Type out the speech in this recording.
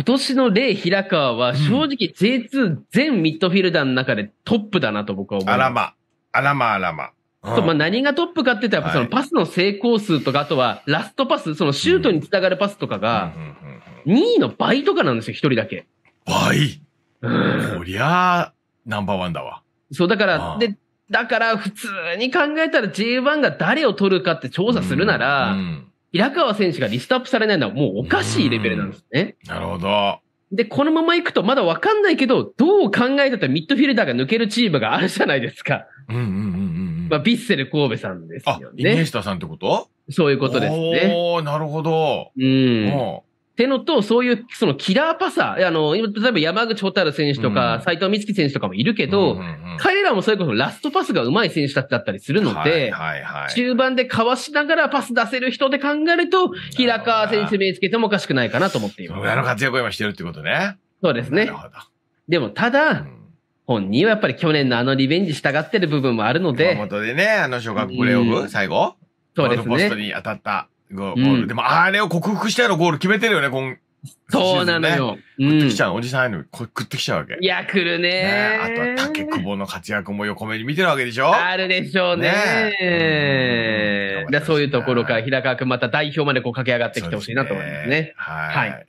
今年のレイ・平川は正直 J2 全ミッドフィルダーの中でトップだなと僕は思う。あらま。あらまあらま。そうまあ、何がトップかって言ったら、そのパスの成功数とか、あとはラストパス、そのシュートにつながるパスとかが、2位の倍とかなんですよ、1人だけ。倍こりゃあ、ナンバーワンだわ。そう、だから、で、だから普通に考えたら J1 が誰を取るかって調査するなら、うん平川選手がリストアップされないのはもうおかしいレベルなんですね。なるほど。で、このまま行くとまだわかんないけど、どう考えたってミッドフィルダーが抜けるチームがあるじゃないですか。うんうんうんうん。まあ、ビッセル神戸さんですよね。あ、イニエスタさんってことそういうことですね。おー、なるほど。うん。ってのと、そういうそのキラーパサー、あの、例えば山口蛍選手とか、斎、うん、藤美月選手とかもいるけど、うんうんうん、彼らもそれこそラストパスが上手い選手だったりするので、はいはいはい、中盤でかわしながらパス出せる人で考えると、平川選手目つけてもおかしくないかなと思っています。親の活躍を今してるってことね。そうですね。でも、ただ、うん本人はやっぱり去年のあのリベンジ従ってる部分もあるので。熊本でね、あの小学プレーオフ、最後そうですね。ポストに当たった。ゴール。でも、あれを克服したうなゴール決めてるよね、今そうなのよ。食ってきちゃう、おじさんの食ってきちゃうわけ。いや、来るねあとは竹久保の活躍も横目に見てるわけでしょあるでしょうね。そういうところから、平川君また代表までこう駆け上がってきてほしいなと思いますね。はい。